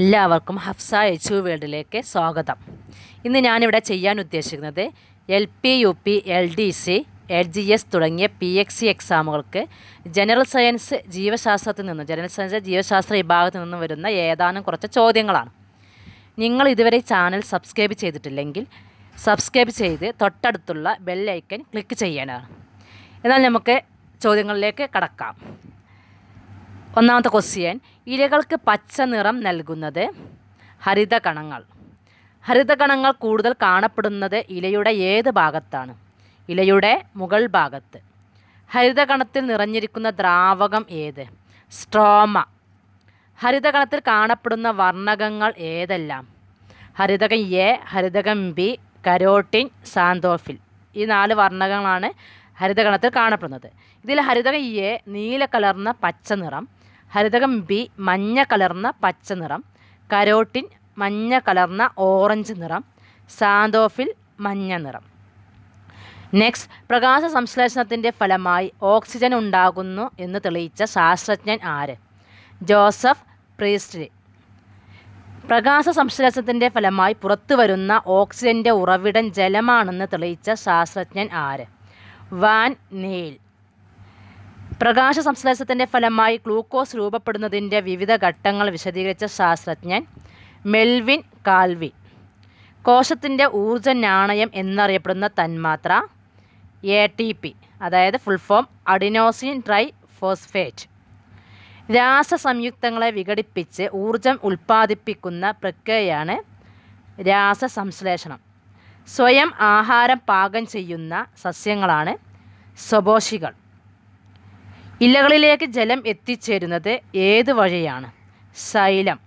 എല്ലാവർക്കും ഹഫ്സ എച്ച് വേൾഡിലേക്ക് സ്വാഗതം ഇന്ന് ഞാനിവിടെ ചെയ്യാൻ ഉദ്ദേശിക്കുന്നത് L P U P L D C L G S തുടങ്ങിയ പി എക്സ് സി എക്സാമുകൾക്ക് ജനറൽ സയൻസ് ജീവശാസ്ത്രത്തിൽ നിന്നും ജനറൽ സയൻസ് ജീവശാസ്ത്ര വിഭാഗത്തിൽ നിന്നും വരുന്ന ഏതാനും കുറച്ച് ചോദ്യങ്ങളാണ് നിങ്ങൾ ഇതുവരെ ചാനൽ സബ്സ്ക്രൈബ് ചെയ്തിട്ടില്ലെങ്കിൽ സബ്സ്ക്രൈബ് ചെയ്ത് തൊട്ടടുത്തുള്ള ബെല്ലൈക്കൻ ക്ലിക്ക് ചെയ്യാനാണ് എന്നാൽ നമുക്ക് ചോദ്യങ്ങളിലേക്ക് കടക്കാം ഒന്നാമത്തെ ക്വസ്റ്റ്യൻ ഇലകൾക്ക് പച്ച നിറം നൽകുന്നത് ഹരിതകണങ്ങൾ ഹരിതകണങ്ങൾ കൂടുതൽ കാണപ്പെടുന്നത് ഇലയുടെ ഏത് ഭാഗത്താണ് ഇലയുടെ മുകൾ ഭാഗത്ത് ഹരിതകണത്തിൽ നിറഞ്ഞിരിക്കുന്ന ദ്രാവകം ഏത് സ്ട്രോമ ഹരിതകണത്തിൽ കാണപ്പെടുന്ന വർണ്ണകങ്ങൾ ഏതെല്ലാം ഹരിതകം എ ഹരിതകം ബി കരോട്ടിൻ സാന്തോഫിൽ ഈ നാല് വർണ്ണകങ്ങളാണ് ഹരിതകണത്തിൽ കാണപ്പെടുന്നത് ഇതിൽ ഹരിതകം എ നീല കലർന്ന പച്ച നിറം ബി മഞ്ഞ കലർന്ന പച്ച നിറം കരോട്ടിൻ മഞ്ഞ കലർന്ന ഓറഞ്ച് നിറം സാന്തോഫിൽ മഞ്ഞ നിറം നെക്സ്റ്റ് പ്രകാശ സംശ്ലേഷണത്തിൻ്റെ ഫലമായി ഓക്സിജൻ ഉണ്ടാകുന്നു എന്ന് തെളിയിച്ച ശാസ്ത്രജ്ഞൻ ആര് ജോസഫ് പ്രീസ്റ്റ്ലി പ്രകാശ സംശ്ലേഷണത്തിൻ്റെ ഫലമായി പുറത്തു വരുന്ന ഓക്സിജൻ്റെ ഉറവിടം ജലമാണെന്ന് തെളിയിച്ച ശാസ്ത്രജ്ഞൻ ആര് വാൻ നീൽ പ്രകാശ സംശ്ലേഷത്തിൻ്റെ ഫലമായി ഗ്ലൂക്കോസ് രൂപപ്പെടുന്നതിൻ്റെ വിവിധ ഘട്ടങ്ങൾ വിശദീകരിച്ച ശാസ്ത്രജ്ഞൻ മെൽവിൻ കാൽവി കോശത്തിൻ്റെ ഊർജ നാണയം എന്നറിയപ്പെടുന്ന തന്മാത്ര എ ടി പി അതായത് full form adenosine triphosphate രാസസംയുക്തങ്ങളെ വിഘടിപ്പിച്ച് ഊർജം ഉൽപ്പാദിപ്പിക്കുന്ന പ്രക്രിയയാണ് രാസസംശ്ലേഷണം സ്വയം ആഹാരം പാകം ചെയ്യുന്ന സസ്യങ്ങളാണ് സ്വബോഷികൾ ഇലകളിലേക്ക് ജലം എത്തിച്ചേരുന്നത് ഏത് വഴിയാണ് സൈലം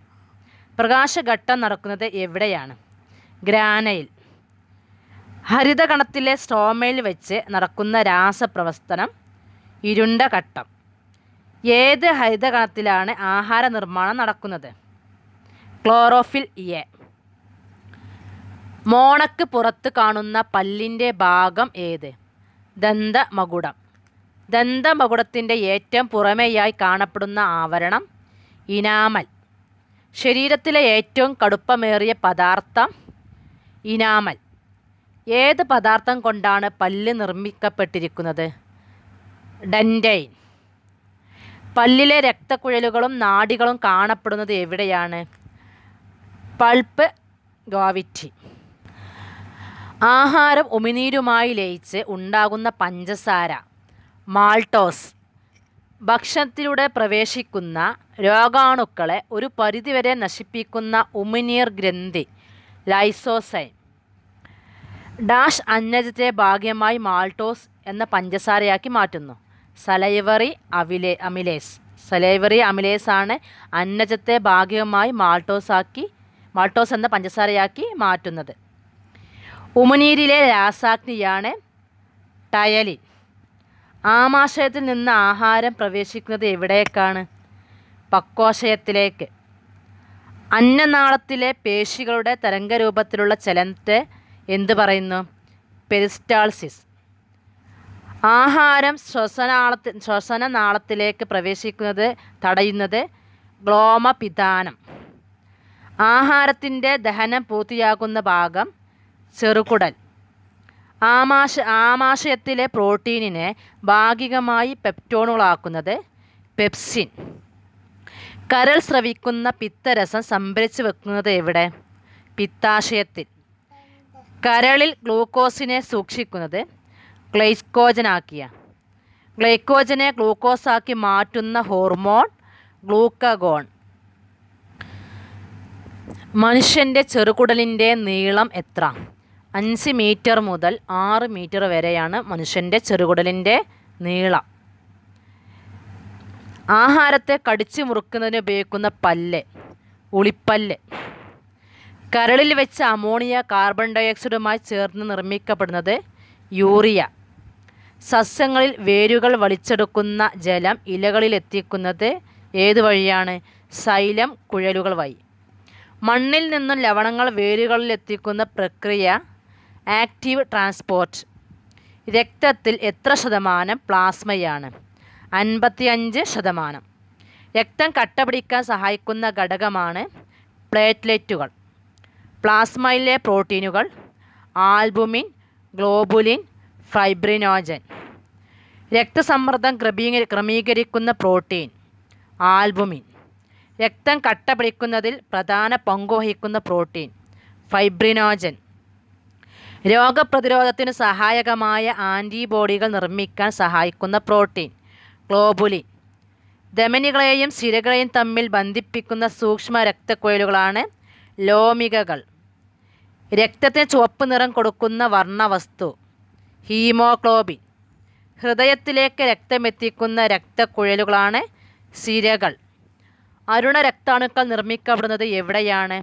പ്രകാശഘട്ടം നടക്കുന്നത് എവിടെയാണ് ഗ്രാനയിൽ ഹരിതകണത്തിലെ സ്ട്രോമയിൽ വെച്ച് നടക്കുന്ന രാസപ്രവർത്തനം ഇരുണ്ട ഘട്ടം ഏത് ഹരിതകണത്തിലാണ് ആഹാര നിർമ്മാണം നടക്കുന്നത് ക്ലോറോഫിൽ എ മോണക്ക് പുറത്ത് കാണുന്ന പല്ലിൻ്റെ ഭാഗം ഏത് ദന്തമകുടം ദന്തമകുടത്തിൻ്റെ ഏറ്റവും പുറമേയായി കാണപ്പെടുന്ന ആവരണം ഇനാമൽ ശരീരത്തിലെ ഏറ്റവും കടുപ്പമേറിയ പദാർത്ഥം ഇനാമൽ ഏത് പദാർത്ഥം കൊണ്ടാണ് പല്ല് നിർമ്മിക്കപ്പെട്ടിരിക്കുന്നത് ഡൻറ്റൈൻ പല്ലിലെ രക്തക്കുഴലുകളും നാടികളും കാണപ്പെടുന്നത് എവിടെയാണ് പൾപ്പ് ഗോവിറ്റി ആഹാരം ഉമിനീരുമായി ലയിച്ച് ഉണ്ടാകുന്ന പഞ്ചസാര മാൾട്ടോസ് ഭക്ഷണത്തിലൂടെ പ്രവേശിക്കുന്ന രോഗാണുക്കളെ ഒരു പരിധിവരെ നശിപ്പിക്കുന്ന ഉമിനീർ ഗ്രന്ഥി ലൈസോസൈം ഡാഷ് അന്നജത്തെ ഭാഗ്യമായി മാൾട്ടോസ് എന്ന പഞ്ചസാരയാക്കി മാറ്റുന്നു സലൈവറി അവിലേ അമിലേസ് സലൈവറി അമിലേസ് ആണ് അന്നജത്തെ ഭാഗ്യമായി മാൾട്ടോസാക്കി മാൾട്ടോസ് എന്ന പഞ്ചസാരയാക്കി മാറ്റുന്നത് ഉമിനീരിലെ രാസാഗ്നിയാണ് ടയലിൻ ആമാശയത്തിൽ നിന്ന് ആഹാരം പ്രവേശിക്കുന്നത് എവിടേക്കാണ് പക്വാശയത്തിലേക്ക് അന്നനാളത്തിലെ പേശികളുടെ തരംഗരൂപത്തിലുള്ള ചലനത്തെ എന്തു പറയുന്നു പെരിസ്റ്റാൾസിസ് ആഹാരം ശ്വസനാളത്തി ശ്വസനനാളത്തിലേക്ക് പ്രവേശിക്കുന്നത് തടയുന്നത് ഗ്ലോമപിതാനം ആഹാരത്തിൻ്റെ ദഹനം പൂർത്തിയാകുന്ന ഭാഗം ചെറുകുടൽ ആമാശ ആമാശയത്തിലെ പ്രോട്ടീനിനെ ഭാഗികമായി പെപ്റ്റോണുകളാക്കുന്നത് പെപ്സിൻ കരൾ സ്രവിക്കുന്ന പിത്തരസം സംഭരിച്ചു വെക്കുന്നത് എവിടെ പിത്താശയത്തിൽ കരളിൽ ഗ്ലൂക്കോസിനെ സൂക്ഷിക്കുന്നത് ഗ്ലൈക്കോജനാക്കിയ ഗ്ലൈക്കോജനെ ഗ്ലൂക്കോസാക്കി മാറ്റുന്ന ഹോർമോൺ ഗ്ലൂക്കഗോൺ മനുഷ്യൻ്റെ ചെറുകുടലിൻ്റെ നീളം എത്ര അഞ്ച് മീറ്റർ മുതൽ ആറ് മീറ്റർ വരെയാണ് മനുഷ്യൻ്റെ ചെറുകുടലിൻ്റെ നീളം ആഹാരത്തെ കടിച്ചു മുറുക്കുന്നതിന് ഉപയോഗിക്കുന്ന പല്ല് ഉളിപ്പല്ല് കരളിൽ വെച്ച് അമോണിയ കാർബൺ ഡയോക്സൈഡുമായി ചേർന്ന് നിർമ്മിക്കപ്പെടുന്നത് യൂറിയ സസ്യങ്ങളിൽ വേരുകൾ വലിച്ചെടുക്കുന്ന ജലം എത്തിക്കുന്നത് ഏതു വഴിയാണ് സൈലം കുഴലുകൾ വഴി മണ്ണിൽ നിന്നും ലവണങ്ങൾ വേരുകളിലെത്തിക്കുന്ന പ്രക്രിയ ആക്റ്റീവ് ട്രാൻസ്പോർട്ട് രക്തത്തിൽ എത്ര ശതമാനം പ്ലാസ്മയാണ് അൻപത്തിയഞ്ച് ശതമാനം രക്തം കട്ടപിടിക്കാൻ സഹായിക്കുന്ന ഘടകമാണ് പ്ലേറ്റ്ലെറ്റുകൾ പ്ലാസ്മയിലെ പ്രോട്ടീനുകൾ ആൽബുമിൻ ഗ്ലോബുലിൻ ഫൈബ്രിനോജൻ രക്തസമ്മർദ്ദം ക്രമീകരി ക്രമീകരിക്കുന്ന പ്രോട്ടീൻ ആൽബുമിൻ രക്തം കട്ടപിടിക്കുന്നതിൽ പ്രധാന പങ്കുവഹിക്കുന്ന പ്രോട്ടീൻ ഫൈബ്രിനോജൻ രോഗപ്രതിരോധത്തിന് സഹായകമായ ആൻറ്റിബോഡികൾ നിർമ്മിക്കാൻ സഹായിക്കുന്ന പ്രോട്ടീൻ ഗ്ലോബുലിൻ ധമനികളെയും ശിരകളെയും തമ്മിൽ ബന്ധിപ്പിക്കുന്ന സൂക്ഷ്മ രക്തക്കുഴലുകളാണ് ലോമികകൾ രക്തത്തിന് ചുവപ്പ് നിറം കൊടുക്കുന്ന വർണ്ണവസ്തു ഹീമോഗ്ലോബിൻ ഹൃദയത്തിലേക്ക് രക്തമെത്തിക്കുന്ന രക്തക്കുഴലുകളാണ് സിരകൾ അരുണ രക്താണുക്കൾ നിർമ്മിക്കപ്പെടുന്നത് എവിടെയാണ്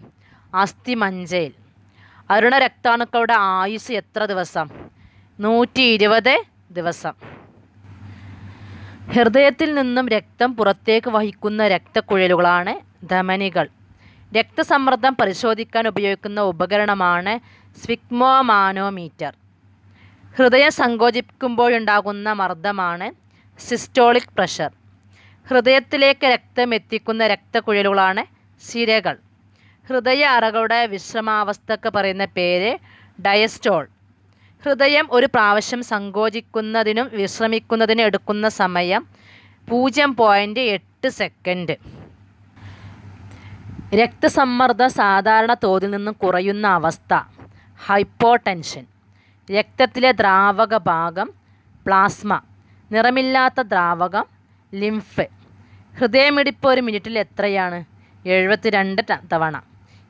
അസ്ഥിമഞ്ചയിൽ അരുണ രക്താണുക്കളുടെ ആയുസ് എത്ര ദിവസം നൂറ്റി ഇരുപത് ദിവസം ഹൃദയത്തിൽ നിന്നും രക്തം പുറത്തേക്ക് വഹിക്കുന്ന രക്തക്കുഴലുകളാണ് ധമനികൾ രക്തസമ്മർദ്ദം പരിശോധിക്കാൻ ഉപയോഗിക്കുന്ന ഉപകരണമാണ് സ്വിഗ്മോമാനോമീറ്റർ ഹൃദയം സങ്കോചിക്കുമ്പോഴുണ്ടാകുന്ന മർദ്ദമാണ് സിസ്റ്റോളിക് പ്രഷർ ഹൃദയത്തിലേക്ക് രക്തം എത്തിക്കുന്ന രക്തക്കുഴലുകളാണ് സിരകൾ ഹൃദയ അറകളുടെ വിശ്രമാവസ്ഥക്ക് പറയുന്ന പേര് ഡയസ്റ്റോൾ ഹൃദയം ഒരു പ്രാവശ്യം സങ്കോചിക്കുന്നതിനും വിശ്രമിക്കുന്നതിനും എടുക്കുന്ന സമയം പൂജ്യം പോയിൻ്റ് എട്ട് സെക്കൻഡ് രക്തസമ്മർദ്ദം സാധാരണ തോതിൽ നിന്നും കുറയുന്ന അവസ്ഥ ഹൈപ്പോടെൻഷൻ രക്തത്തിലെ ദ്രാവക ഭാഗം പ്ലാസ്മ നിറമില്ലാത്ത ദ്രാവകം ലിംഫ് ഹൃദയമിടിപ്പ് ഒരു മിനിറ്റിൽ എത്രയാണ് എഴുപത്തിരണ്ട് തവണ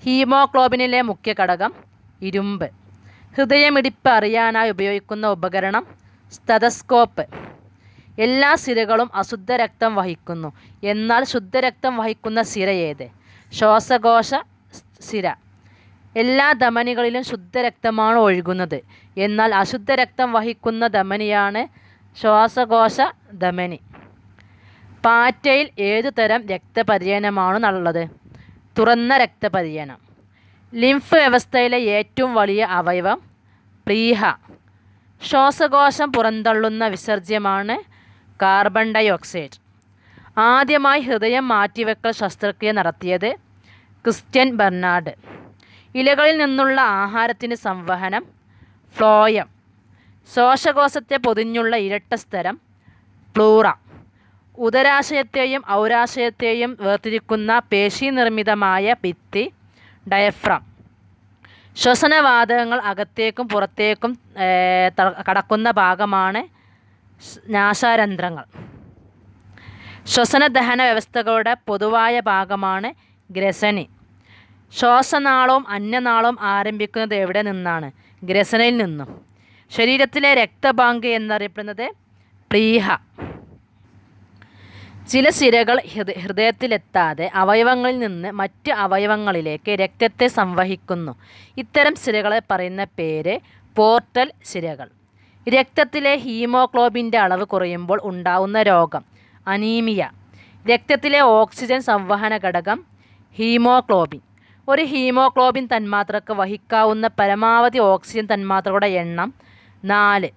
ഹീമോഗ്ലോബിനിലെ മുഖ്യ ഘടകം ഇരുമ്പ് ഹൃദയമിടിപ്പ് അറിയാനായി ഉപയോഗിക്കുന്ന ഉപകരണം സ്റ്റതസ്കോപ്പ് എല്ലാ സിരകളും അശുദ്ധ രക്തം വഹിക്കുന്നു എന്നാൽ ശുദ്ധ രക്തം വഹിക്കുന്ന സിര ഏത് ശ്വാസകോശ സിര എല്ലാ ധമനികളിലും ശുദ്ധ രക്തമാണ് ഒഴുകുന്നത് എന്നാൽ അശുദ്ധ രക്തം വഹിക്കുന്ന ധമനിയാണ് ശ്വാസകോശ ധമനി പാറ്റയിൽ ഏതു തരം രക്തപര്യനമാണ് ഉള്ളത് തുറന്ന രക്തപര്യനം ലിംഫ് വ്യവസ്ഥയിലെ ഏറ്റവും വലിയ അവയവം പ്രീഹ ശ്വാസകോശം പുറന്തള്ളുന്ന വിസർജ്യമാണ് കാർബൺ ഡൈ ഓക്സൈഡ് ആദ്യമായി ഹൃദയം മാറ്റിവെക്കൽ ശസ്ത്രക്രിയ നടത്തിയത് ക്രിസ്ത്യൻ ബെർണാഡ് ഇലകളിൽ നിന്നുള്ള ആഹാരത്തിന് സംവഹനം ഫ്ലോയം ശ്വാസകോശത്തെ പൊതിഞ്ഞുള്ള ഇരട്ട സ്ഥലം പ്ലൂറ ഉദരാശയത്തെയും ഔരാശയത്തെയും വേർതിരിക്കുന്ന നിർമ്മിതമായ ഭിത്തി ഡയഫ്രം ശ്വസനവാതകങ്ങൾ അകത്തേക്കും പുറത്തേക്കും കടക്കുന്ന ഭാഗമാണ് നാശാരന്ധ്രങ്ങൾ ശ്വസന ദഹന വ്യവസ്ഥകളുടെ പൊതുവായ ഭാഗമാണ് ഗ്രസനി ശ്വാസനാളവും അന്യനാളവും ആരംഭിക്കുന്നത് എവിടെ നിന്നാണ് ഗ്രസനയിൽ നിന്നും ശരീരത്തിലെ രക്തബാങ്ക് എന്നറിയപ്പെടുന്നത് പ്ലീഹ ചില സിരകൾ ഹൃദയത്തിലെത്താതെ അവയവങ്ങളിൽ നിന്ന് മറ്റ് അവയവങ്ങളിലേക്ക് രക്തത്തെ സംവഹിക്കുന്നു ഇത്തരം സിരകളെ പറയുന്ന പേര് പോർട്ടൽ സിരകൾ രക്തത്തിലെ ഹീമോഗ്ലോബിൻ്റെ അളവ് കുറയുമ്പോൾ ഉണ്ടാവുന്ന രോഗം അനീമിയ രക്തത്തിലെ ഓക്സിജൻ സംവഹന ഘടകം ഹീമോഗ്ലോബിൻ ഒരു ഹീമോഗ്ലോബിൻ തന്മാത്രക്ക് വഹിക്കാവുന്ന പരമാവധി ഓക്സിജൻ തന്മാത്രയുടെ എണ്ണം നാല്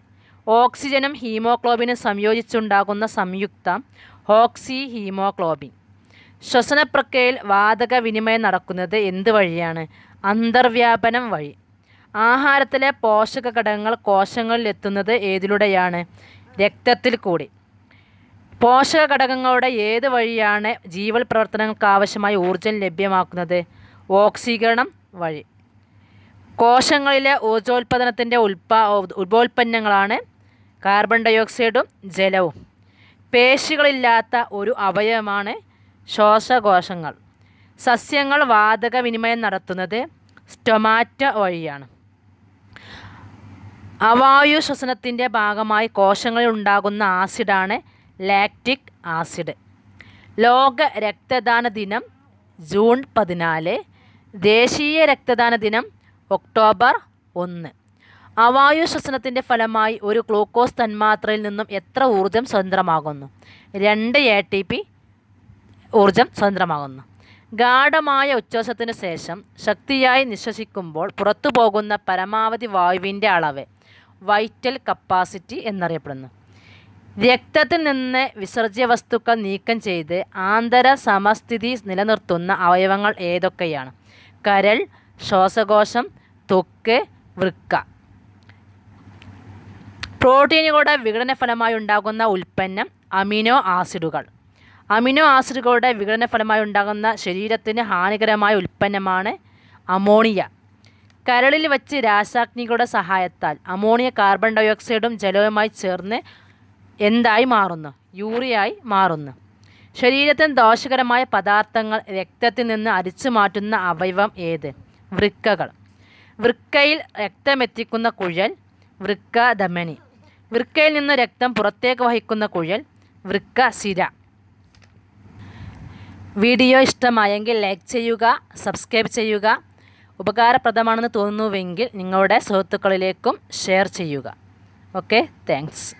ഓക്സിജനും ഹീമോഗ്ലോബിനും സംയോജിച്ചുണ്ടാകുന്ന സംയുക്തം ഹോക്സി ഹീമോഗ്ലോബിൻ ശ്വസന പ്രക്രിയയിൽ വാതക വിനിമയം നടക്കുന്നത് എന്ത് വഴിയാണ് അന്തർവ്യാപനം വഴി ആഹാരത്തിലെ പോഷക ഘടകങ്ങൾ കോശങ്ങളിൽ എത്തുന്നത് ഏതിലൂടെയാണ് രക്തത്തിൽ കൂടി പോഷക ഘടകങ്ങളുടെ ഏത് വഴിയാണ് ജീവൽ പ്രവർത്തനങ്ങൾക്ക് ആവശ്യമായ ഊർജം ലഭ്യമാക്കുന്നത് ഓക്സീകരണം വഴി കോശങ്ങളിലെ ഊർജോൽപാദനത്തിൻ്റെ ഉൽപ്പാ ഉപോൽപ്പന്നങ്ങളാണ് കാർബൺ ഡയോക്സൈഡും ജലവും പേശികളില്ലാത്ത ഒരു അവയവമാണ് ശ്വാസകോശങ്ങൾ സസ്യങ്ങൾ വാതക വിനിമയം നടത്തുന്നത് സ്റ്റൊമാറ്റ വഴിയാണ് അവായു ശ്വസനത്തിൻ്റെ ഭാഗമായി കോശങ്ങളിൽ ഉണ്ടാകുന്ന ആസിഡാണ് ലാക്റ്റിക് ആസിഡ് ലോക രക്തദാന ദിനം ജൂൺ പതിനാല് ദേശീയ രക്തദാന ദിനം ഒക്ടോബർ ഒന്ന് അവായു ശ്വസനത്തിൻ്റെ ഫലമായി ഒരു ഗ്ലൂക്കോസ് തന്മാത്രയിൽ നിന്നും എത്ര ഊർജം സ്വതന്ത്രമാകുന്നു രണ്ട് എ ടി പി ഊർജം സ്വതന്ത്രമാകുന്നു ഗാഠമായ ഉച്ഛ്വാസത്തിന് ശേഷം ശക്തിയായി നിശ്വസിക്കുമ്പോൾ പുറത്തു പോകുന്ന പരമാവധി വായുവിൻ്റെ അളവ് വൈറ്റൽ കപ്പാസിറ്റി എന്നറിയപ്പെടുന്നു രക്തത്തിൽ നിന്ന് വിസർജ്യ വസ്തുക്കൾ നീക്കം ചെയ്ത് ആന്തര സമസ്ഥിതി നിലനിർത്തുന്ന അവയവങ്ങൾ ഏതൊക്കെയാണ് കരൾ ശ്വാസകോശം തൊക്ക് വൃക്ക പ്രോട്ടീനുകളുടെ വിഘടന ഫലമായി ഉണ്ടാകുന്ന ഉൽപ്പന്നം അമിനോ ആസിഡുകൾ അമിനോ ആസിഡുകളുടെ വിഘടന ഫലമായി ഉണ്ടാകുന്ന ശരീരത്തിന് ഹാനികരമായ ഉൽപ്പന്നമാണ് അമോണിയ കരളിൽ വച്ച് രാസാഗ്നികളുടെ സഹായത്താൽ അമോണിയ കാർബൺ ഡയോക്സൈഡും ജലവുമായി ചേർന്ന് എന്തായി മാറുന്നു യൂറിയായി മാറുന്നു ശരീരത്തിന് ദോഷകരമായ പദാർത്ഥങ്ങൾ രക്തത്തിൽ നിന്ന് അരിച്ചു മാറ്റുന്ന അവയവം ഏത് വൃക്കകൾ വൃക്കയിൽ രക്തമെത്തിക്കുന്ന കുഴൽ വൃക്ക ധമനി വൃക്കയിൽ നിന്ന് രക്തം പുറത്തേക്ക് വഹിക്കുന്ന കുഴൽ വൃക്ക സിര വീഡിയോ ഇഷ്ടമായെങ്കിൽ ലൈക്ക് ചെയ്യുക സബ്സ്ക്രൈബ് ചെയ്യുക ഉപകാരപ്രദമാണെന്ന് തോന്നുന്നുവെങ്കിൽ നിങ്ങളുടെ സുഹൃത്തുക്കളിലേക്കും ഷെയർ ചെയ്യുക ഓക്കെ താങ്ക്സ്